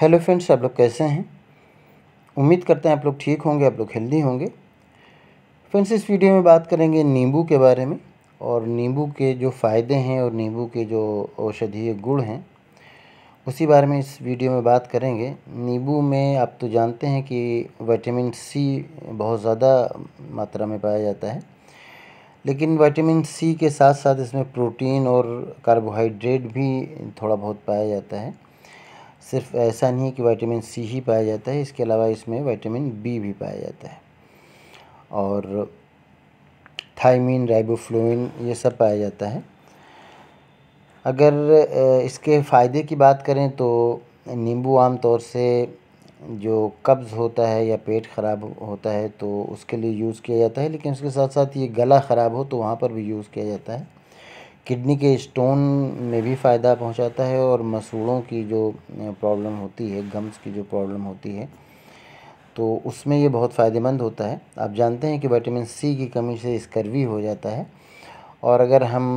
hello friends आप लोग कैसे हैं उम्मीद करते हैं आप लोग ठीक होंगे आप लोग हेल्दी होंगे फ्रेंड्स इस वीडियो में बात करेंगे नींबू के बारे में और नींबू के जो फ़ायदे हैं और नींबू के जो औषधीय गुण हैं उसी बारे में इस वीडियो में बात करेंगे नींबू में आप तो जानते हैं कि वाइटामिन सी बहुत ज़्यादा मात्रा में पाया जाता है लेकिन वाइटामिन सी के साथ साथ इसमें प्रोटीन और कार्बोहाइड्रेट भी थोड़ा बहुत पाया जाता है सिर्फ ऐसा नहीं है कि विटामिन सी ही पाया जाता है इसके अलावा इसमें विटामिन बी भी पाया जाता है और थाइमिन राइबोफ्लोइन ये सब पाया जाता है अगर इसके फ़ायदे की बात करें तो नींबू आम तौर से जो कब्ज़ होता है या पेट ख़राब होता है तो उसके लिए यूज़ किया जाता है लेकिन उसके साथ साथ ये गला ख़राब हो तो वहाँ पर भी यूज़ किया जाता है किडनी के स्टोन में भी फ़ायदा पहुंचाता है और मसूड़ों की जो प्रॉब्लम होती है गम्स की जो प्रॉब्लम होती है तो उसमें ये बहुत फ़ायदेमंद होता है आप जानते हैं कि विटामिन सी की कमी से स्कर्वी हो जाता है और अगर हम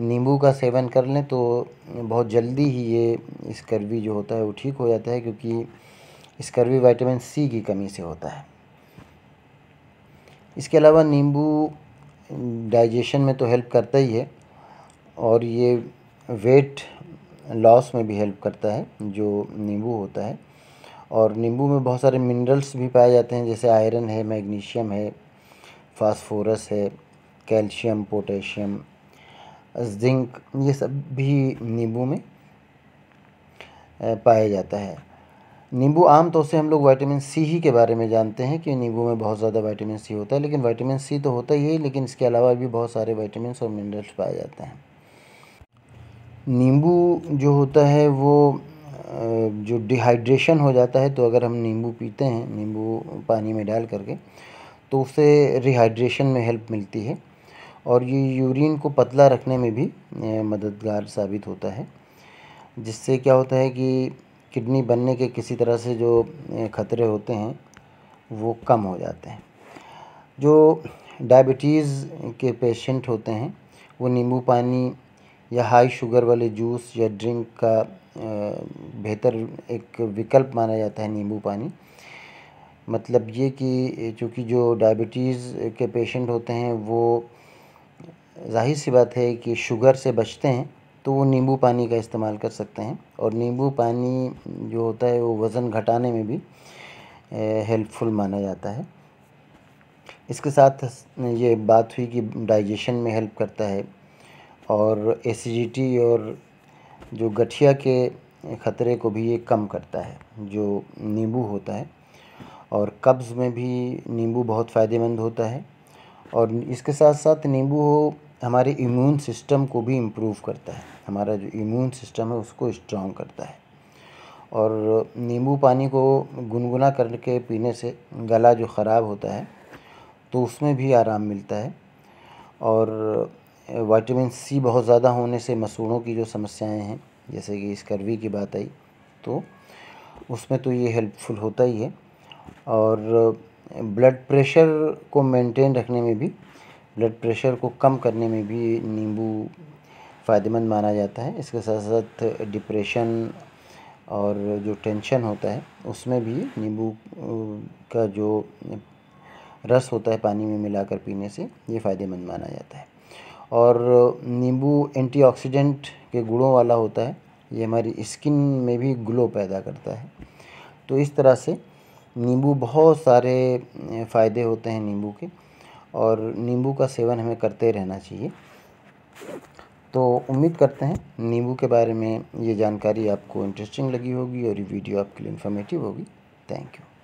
नींबू का सेवन कर लें तो बहुत जल्दी ही ये स्कर्वी जो होता है वो ठीक हो जाता है क्योंकि स्कर्वी वाइटामिन सी की कमी से होता है इसके अलावा नींबू डाइजेशन में तो हेल्प करता ही है और ये वेट लॉस में भी हेल्प करता है जो नींबू होता है और नींबू में बहुत सारे मिनरल्स भी पाए जाते हैं जैसे आयरन है मैग्नीशियम है फास्फोरस है कैल्शियम पोटेशियम जिंक ये सब भी नींबू में पाया जाता है नींबू आम तौर से हम लोग वाइटामिन सी ही के बारे में जानते हैं कि नींबू में बहुत ज़्यादा वाइटामिन सी होता है लेकिन वाइटामिन सी तो होता ही है लेकिन इसके अलावा भी बहुत सारे विटामिन और मिनरल्स पाए जाते हैं नींबू जो होता है वो जो डिहाइड्रेशन हो जाता है तो अगर हम नींबू पीते हैं नींबू पानी में डाल करके तो उससे रिहाइड्रेशन में हेल्प मिलती है और ये यूरिन को पतला रखने में भी मददगार साबित होता है जिससे क्या होता है कि किडनी बनने के किसी तरह से जो ख़तरे होते हैं वो कम हो जाते हैं जो डायबिटीज़ के पेशेंट होते हैं वो नींबू पानी या हाई शुगर वाले जूस या ड्रिंक का बेहतर एक विकल्प माना जाता है नींबू पानी मतलब ये कि चूँकि जो डायबिटीज़ के पेशेंट होते हैं वो जाहिर सी बात है कि शुगर से बचते हैं तो वो नींबू पानी का इस्तेमाल कर सकते हैं और नींबू पानी जो होता है वो वज़न घटाने में भी हेल्पफुल माना जाता है इसके साथ ये बात हुई कि डाइजेशन में हेल्प करता है और एसिडिटी और जो गठिया के ख़तरे को भी ये कम करता है जो नींबू होता है और कब्ज़ में भी नींबू बहुत फ़ायदेमंद होता है और इसके साथ साथ नींबू हमारे इम्यून सिस्टम को भी इम्प्रूव करता है हमारा जो इम्यून सिस्टम है उसको स्ट्रॉन्ग करता है और नींबू पानी को गुनगुना करके पीने से गला जो ख़राब होता है तो उसमें भी आराम मिलता है और वाइटामिन सी बहुत ज़्यादा होने से मसूड़ों की जो समस्याएं हैं जैसे कि स्कर्वी की बात आई तो उसमें तो ये हेल्पफुल होता ही है और ब्लड प्रेशर को मेंटेन रखने में भी ब्लड प्रेशर को कम करने में भी नींबू फ़ायदेमंद माना जाता है इसके साथ साथ डिप्रेशन और जो टेंशन होता है उसमें भी नींबू का जो रस होता है पानी में मिलाकर पीने से ये फ़ायदेमंद माना जाता है और नींबू एंटीऑक्सीडेंट के गुणों वाला होता है ये हमारी स्किन में भी ग्लो पैदा करता है तो इस तरह से नींबू बहुत सारे फ़ायदे होते हैं नींबू के और नींबू का सेवन हमें करते रहना चाहिए तो उम्मीद करते हैं नींबू के बारे में ये जानकारी आपको इंटरेस्टिंग लगी होगी और ये वीडियो आपके लिए इन्फॉर्मेटिव होगी थैंक यू